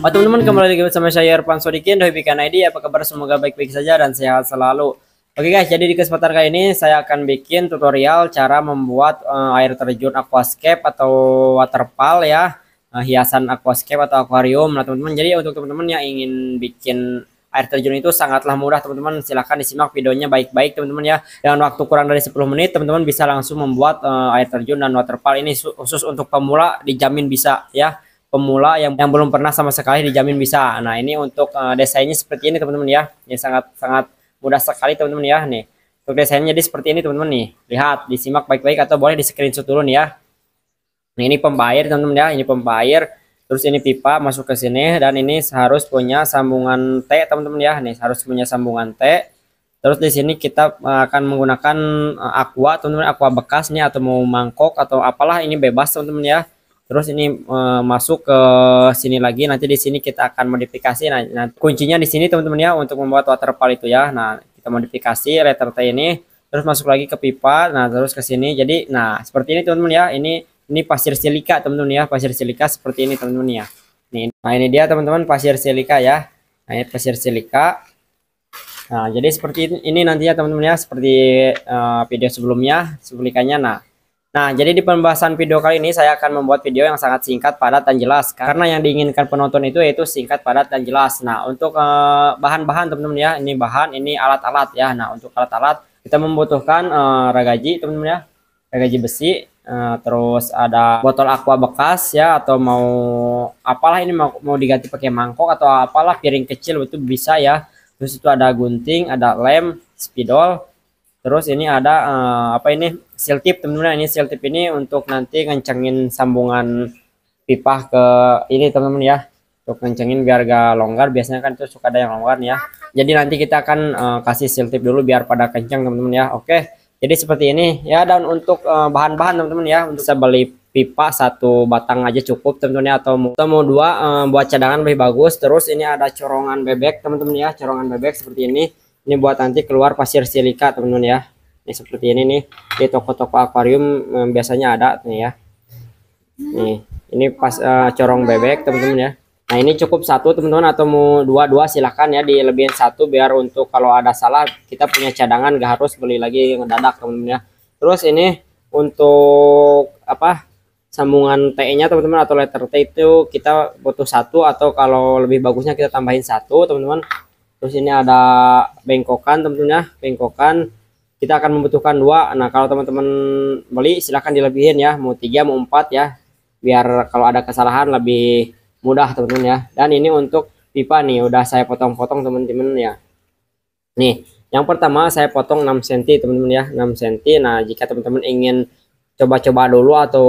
Oh teman-teman kembali lagi bersama saya Irfan Sodikin dari Bikan ID apa kabar semoga baik-baik saja dan sehat selalu Oke guys jadi di kesempatan kali ini saya akan bikin tutorial cara membuat uh, air terjun aquascape atau waterfall ya uh, hiasan aquascape atau akuarium nah teman-teman jadi untuk teman-teman yang ingin bikin air terjun itu sangatlah mudah teman-teman silahkan disimak videonya baik-baik teman-teman ya dengan waktu kurang dari 10 menit teman-teman bisa langsung membuat uh, air terjun dan waterfall ini khusus untuk pemula dijamin bisa ya pemula yang yang belum pernah sama sekali dijamin bisa. Nah, ini untuk uh, desainnya seperti ini teman-teman ya. Ini sangat sangat mudah sekali teman-teman ya nih. Untuk desainnya jadi seperti ini teman-teman nih. Lihat, disimak baik-baik atau boleh di screenshot dulu nih ya. Nah, ini pembayar teman-teman ya, ini pembayar. Terus ini pipa masuk ke sini dan ini harus punya sambungan T teman-teman ya. Nih, harus punya sambungan T. Terus di sini kita eh, akan menggunakan eh, aqua teman-teman, aqua bekas nih atau mau mangkok atau apalah ini bebas teman-teman ya terus ini e, masuk ke sini lagi nanti di sini kita akan modifikasi nah, nah kuncinya di sini teman-teman ya untuk membuat waterfall itu ya nah kita modifikasi letter T ini terus masuk lagi ke pipa nah terus ke sini jadi nah seperti ini teman-teman ya ini ini pasir silika teman-teman ya pasir silika seperti ini teman-teman ya nih nah ini dia teman-teman pasir silika ya nah ini pasir silika nah jadi seperti ini nantinya teman-teman ya seperti uh, video sebelumnya sebelikannya. nah Nah, jadi di pembahasan video kali ini saya akan membuat video yang sangat singkat, padat, dan jelas. Karena yang diinginkan penonton itu yaitu singkat, padat, dan jelas. Nah, untuk eh, bahan-bahan eh, teman-teman ya, ini bahan, ini alat-alat ya. Nah, untuk alat-alat kita membutuhkan eh, ragaji teman-teman ya, ragaji besi, Uh, terus ada botol aqua bekas ya, atau mau apalah ini mau, mau diganti pakai mangkok atau apalah piring kecil itu bisa ya. Terus itu ada gunting, ada lem, spidol, Terus ini ada uh, apa ini seal tip teman-teman ini seal tip ini untuk nanti kencengin sambungan pipa ke ini teman-teman ya untuk kencengin biar gak longgar biasanya kan itu suka ada yang longgar nih ya jadi nanti kita akan uh, kasih seal tip dulu biar pada kenceng teman-teman ya oke jadi seperti ini ya dan untuk eh, bahan-bahan uh, teman-teman ya untuk saya beli pipa satu batang aja cukup teman-teman ya atau mau, mau dua uh, buat cadangan lebih bagus terus ini ada corongan bebek teman-teman ya corongan bebek seperti ini ini buat nanti keluar pasir silika teman-teman ya ini seperti ini nih di toko-toko akuarium biasanya ada nih ya nih ini pas uh, corong bebek teman-teman ya nah ini cukup satu teman-teman atau mau dua-dua silahkan ya dilebihin satu biar untuk kalau ada salah kita punya cadangan gak harus beli lagi ngedadak teman-teman ya terus ini untuk apa sambungan T-nya teman-teman atau letter T itu kita butuh satu atau kalau lebih bagusnya kita tambahin satu teman-teman terus ini ada bengkokan tentunya bengkokan kita akan membutuhkan dua nah kalau teman-teman beli silahkan dilebihin ya mau tiga mau empat ya biar kalau ada kesalahan lebih mudah teman-teman ya dan ini untuk pipa nih udah saya potong-potong teman-teman ya nih yang pertama saya potong 6 cm teman-teman ya 6 cm nah jika teman-teman ingin coba-coba dulu atau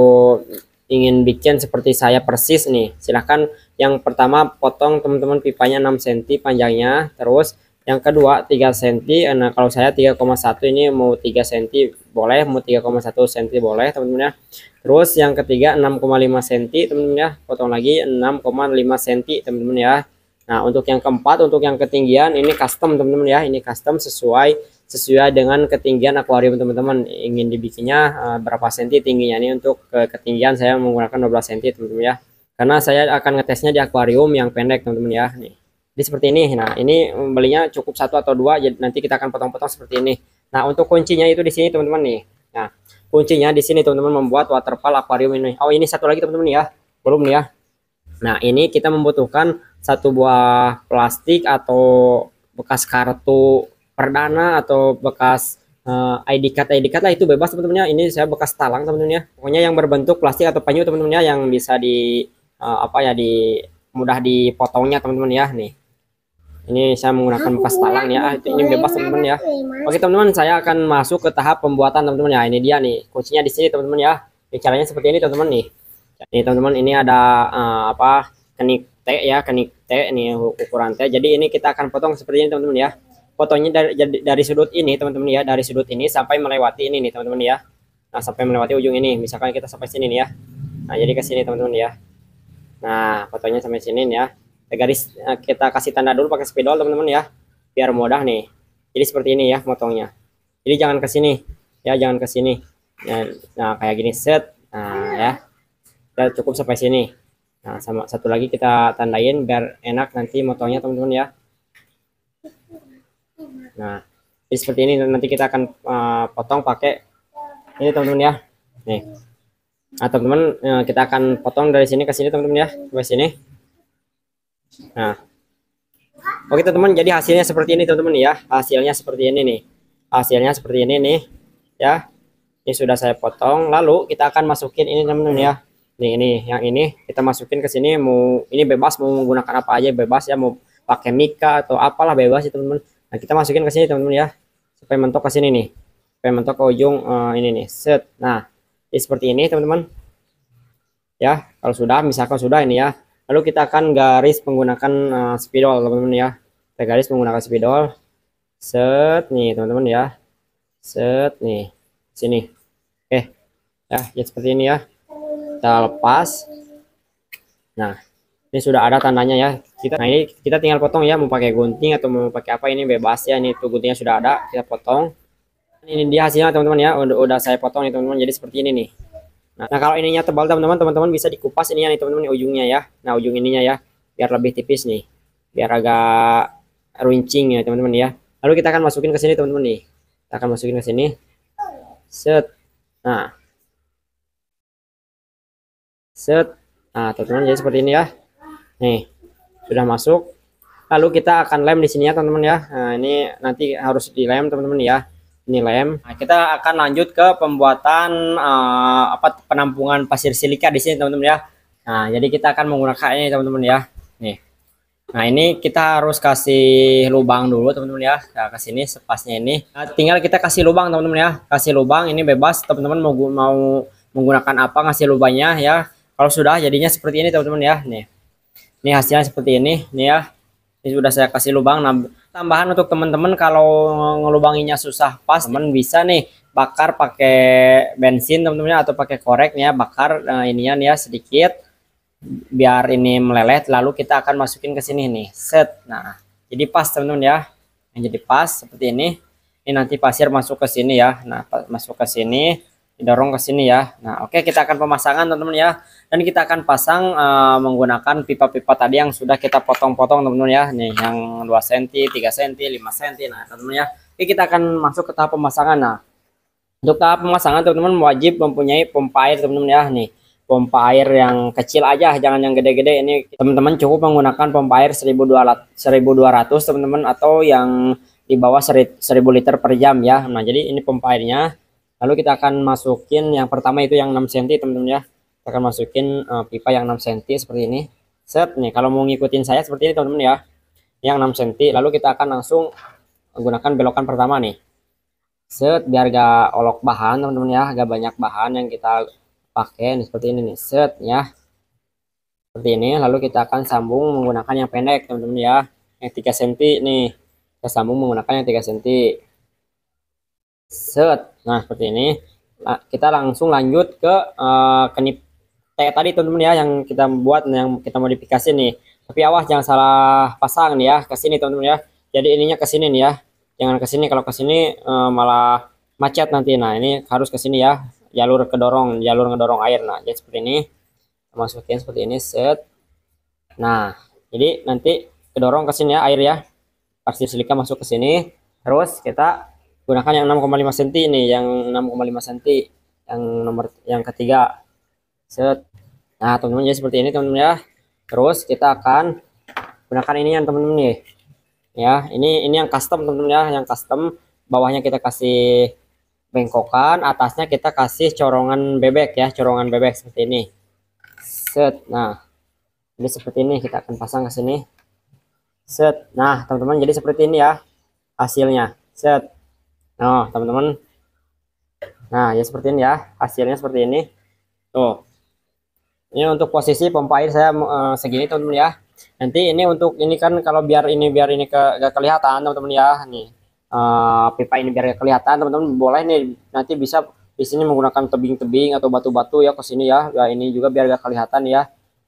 ingin bikin seperti saya persis nih silahkan yang pertama potong teman-teman pipanya 6 cm panjangnya terus yang kedua 3 cm nah kalau saya 3,1 ini mau 3 cm boleh mau 3,1 cm boleh teman-teman ya terus yang ketiga 6,5 cm teman-teman ya potong lagi 6,5 cm teman-teman ya Nah untuk yang keempat untuk yang ketinggian ini custom teman-teman ya ini custom sesuai sesuai dengan ketinggian akuarium teman-teman ingin dibikinnya uh, berapa senti tingginya ini untuk uh, ketinggian saya menggunakan 12 senti teman-teman ya karena saya akan ngetesnya di akuarium yang pendek teman-teman ya nih jadi seperti ini nah ini belinya cukup satu atau dua jadi nanti kita akan potong-potong seperti ini nah untuk kuncinya itu di sini teman-teman nih nah kuncinya di sini teman-teman membuat waterfall akuarium ini oh ini satu lagi teman-teman ya belum nih ya nah ini kita membutuhkan satu buah plastik atau bekas kartu perdana atau bekas uh, eh, ID card ID card lah itu bebas teman teman ya ini saya bekas talang teman teman ya pokoknya yang berbentuk plastik atau penyu teman teman ya yang bisa di uh, apa ya di mudah dipotongnya teman-teman ya nih ini saya menggunakan bekas talang ya ini bebas teman-teman ya oke teman-teman saya akan masuk ke tahap pembuatan teman-teman ya ini dia nih kuncinya di sini teman-teman ya ini caranya seperti ini teman-teman nih ini teman-teman ini ada uh, apa kenik T ya kenik T ini ukuran T jadi ini kita akan potong seperti ini teman-teman ya fotonya dari dari sudut ini teman-teman ya dari sudut ini sampai melewati ini nih teman-teman ya nah sampai melewati ujung ini misalkan kita sampai sini nih ya nah jadi ke sini teman-teman ya nah fotonya sampai sini nih ya nah, garis eh, kita kasih tanda dulu pakai spidol teman-teman ya biar mudah nih jadi seperti ini ya motongnya jadi jangan ke sini ya jangan ke sini nah, nah kayak gini set nah ya kita cukup sampai sini Nah, sama satu lagi kita tandain biar enak nanti motongnya teman-teman ya. Nah, jadi seperti ini nanti kita akan uh, potong pakai ini teman-teman ya. Nih. Nah, teman-teman eh, kita akan potong dari sini ke sini teman-teman ya, ke sini. Nah. Oke teman-teman, jadi hasilnya seperti ini teman-teman ya. Hasilnya seperti ini nih. Hasilnya seperti ini nih. Ya. Ini sudah saya potong. Lalu kita akan masukin ini teman-teman ya. Nih ini yang ini kita masukin ke sini mau ini bebas mau menggunakan apa aja bebas ya mau pakai mika atau apalah bebas ya teman-teman Nah, kita masukin ke sini teman-teman ya. Supaya mentok ke sini nih. Supaya mentok ke ujung uh, ini nih. Set. Nah, seperti ini teman-teman. Ya, kalau sudah misalkan sudah ini ya. Lalu kita akan garis menggunakan uh, spidol teman-teman ya. Kita garis menggunakan spidol. Set nih teman-teman ya. Set nih. Sini. Oke. Ya, ya seperti ini ya. Kita lepas. Nah, ini sudah ada tandanya ya kita nah ini kita tinggal potong ya mau pakai gunting atau mau pakai apa ini bebas ya ini tuh guntingnya sudah ada kita potong ini dia hasilnya teman-teman ya udah, udah saya potong nih teman-teman jadi seperti ini nih nah, nah kalau ininya tebal teman-teman teman-teman bisa dikupas ini ya nih teman-teman ujungnya ya nah ujung ininya ya biar lebih tipis nih biar agak runcing ya teman-teman ya lalu kita akan masukin ke sini teman-teman nih kita akan masukin ke sini set nah set nah teman-teman jadi seperti ini ya nih sudah masuk lalu kita akan lem di sini ya teman-teman ya nah, ini nanti harus dilem teman-teman ya ini lem nah, kita akan lanjut ke pembuatan uh, apa penampungan pasir silika di sini teman-teman ya nah jadi kita akan menggunakan ini teman-teman ya nih nah ini kita harus kasih lubang dulu teman-teman ya nah, ke sini sepasnya ini nah, tinggal kita kasih lubang teman-teman ya kasih lubang ini bebas teman-teman mau mau menggunakan apa ngasih lubangnya ya kalau sudah jadinya seperti ini teman-teman ya nih ini hasilnya seperti ini, nih ya. Ini sudah saya kasih lubang. Nah, tambahan untuk teman-teman kalau ngelubanginya susah pas, teman bisa nih bakar pakai bensin teman-teman atau pakai korek nih ya, bakar uh, ininya nih ya sedikit biar ini meleleh lalu kita akan masukin ke sini nih set nah jadi pas teman-teman ya yang jadi pas seperti ini ini nanti pasir masuk ke sini ya nah masuk ke sini didorong ke sini ya. Nah, oke okay, kita akan pemasangan teman-teman ya. Dan kita akan pasang uh, menggunakan pipa-pipa tadi yang sudah kita potong-potong teman-teman ya. Nih yang 2 cm, 3 cm, 5 cm. Nah, teman-teman ya. Oke, kita akan masuk ke tahap pemasangan. Nah, untuk tahap pemasangan teman-teman wajib mempunyai pompa air teman-teman ya. Nih, pompa air yang kecil aja, jangan yang gede-gede. Ini teman-teman cukup menggunakan pompa air 1200 teman-teman atau yang di bawah 1000 liter per jam ya. Nah, jadi ini pompa airnya lalu kita akan masukin yang pertama itu yang 6 cm teman-teman ya kita akan masukin uh, pipa yang 6 cm seperti ini set nih kalau mau ngikutin saya seperti ini teman-teman ya yang 6 cm lalu kita akan langsung menggunakan belokan pertama nih set biar gak olok bahan teman-teman ya gak banyak bahan yang kita pakai nih, seperti ini nih set ya seperti ini lalu kita akan sambung menggunakan yang pendek teman-teman ya yang 3 cm nih kita sambung menggunakan yang 3 cm set nah seperti ini nah, kita langsung lanjut ke uh, kenip kayak tadi teman-teman ya yang kita buat yang kita modifikasi nih tapi awas jangan salah pasang nih ya ke sini teman-teman ya jadi ininya ke sini nih ya jangan ke sini kalau ke sini uh, malah macet nanti nah ini harus ke sini ya jalur kedorong jalur ngedorong air nah jadi seperti ini masukin seperti ini set nah jadi nanti kedorong ke sini ya air ya pasti silika masuk ke sini terus kita gunakan yang 6,5 cm ini yang 6,5 cm yang nomor yang ketiga set nah teman-teman ya seperti ini teman-teman ya terus kita akan gunakan ini yang teman-teman nih ya ini ini yang custom teman-teman ya yang custom bawahnya kita kasih bengkokan atasnya kita kasih corongan bebek ya corongan bebek seperti ini set nah ini seperti ini kita akan pasang ke sini set nah teman-teman jadi seperti ini ya hasilnya set Nah, teman-teman. Nah, ya seperti ini ya. Hasilnya seperti ini. Tuh. Ini untuk posisi pompa air saya uh, segini teman-teman ya. Nanti ini untuk ini kan kalau biar ini biar ini ke, gak kelihatan teman-teman ya. Nih. Uh, pipa ini biar gak kelihatan teman-teman boleh nih nanti bisa di sini menggunakan tebing-tebing atau batu-batu ya ke sini ya. ya. Ini juga biar gak kelihatan ya.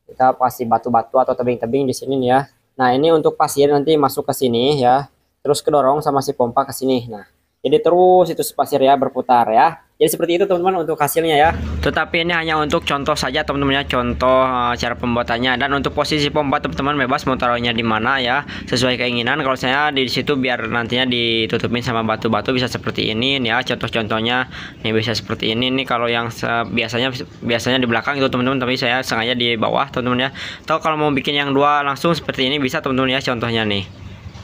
Kita pasti batu-batu atau tebing-tebing di sini nih ya. Nah, ini untuk pasir nanti masuk ke sini ya. Terus kedorong sama si pompa ke sini. Nah, jadi terus itu pasir ya berputar ya. Jadi seperti itu teman-teman untuk hasilnya ya. Tetapi ini hanya untuk contoh saja teman teman ya contoh uh, cara pembuatannya dan untuk posisi pembuat teman-teman bebas mau taruhnya di mana ya sesuai keinginan. Kalau saya di situ biar nantinya ditutupin sama batu-batu bisa seperti ini ya contoh-contohnya ini bisa seperti ini nih kalau yang biasanya biasanya di belakang itu teman-teman tapi saya sengaja di bawah teman-teman ya. Atau kalau mau bikin yang dua langsung seperti ini bisa teman-teman ya contohnya nih.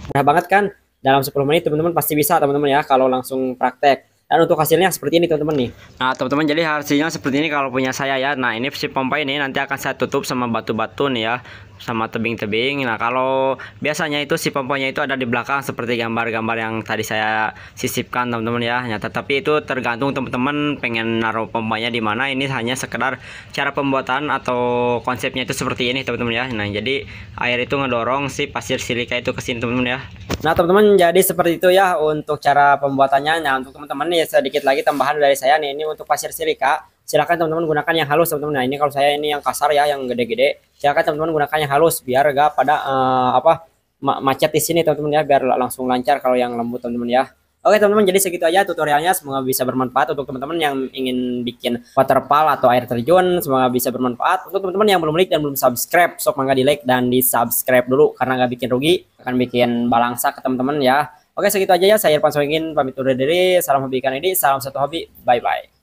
Mudah banget kan? dalam 10 menit teman-teman pasti bisa teman-teman ya kalau langsung praktek dan untuk hasilnya seperti ini teman-teman nih nah teman-teman jadi hasilnya seperti ini kalau punya saya ya nah ini si pompa ini nanti akan saya tutup sama batu-batu nih ya sama tebing-tebing nah kalau biasanya itu si pompanya itu ada di belakang seperti gambar-gambar yang tadi saya sisipkan teman-teman ya nah, tetapi itu tergantung teman-teman pengen naruh pompanya di mana ini hanya sekedar cara pembuatan atau konsepnya itu seperti ini teman-teman ya nah jadi air itu ngedorong si pasir silika itu ke sini teman-teman ya Nah teman-teman jadi seperti itu ya untuk cara pembuatannya. Nah untuk teman-teman nih sedikit lagi tambahan dari saya nih ini untuk pasir silika. silakan teman-teman gunakan yang halus teman-teman. Nah ini kalau saya ini yang kasar ya yang gede-gede. silakan teman-teman gunakan yang halus biar gak pada uh, apa macet di sini teman-teman ya biar langsung lancar kalau yang lembut teman-teman ya. Oke teman-teman, jadi segitu aja tutorialnya. Semoga bisa bermanfaat untuk teman-teman yang ingin bikin waterfall atau air terjun. Semoga bisa bermanfaat untuk teman-teman yang belum like dan belum subscribe. Sok mangga di like dan di subscribe dulu karena nggak bikin rugi, akan bikin balangsa ke teman-teman ya. Oke segitu aja ya. Saya Irfan Soingin pamit undur diri. Salam hobi ikan ini, salam satu hobi. Bye bye.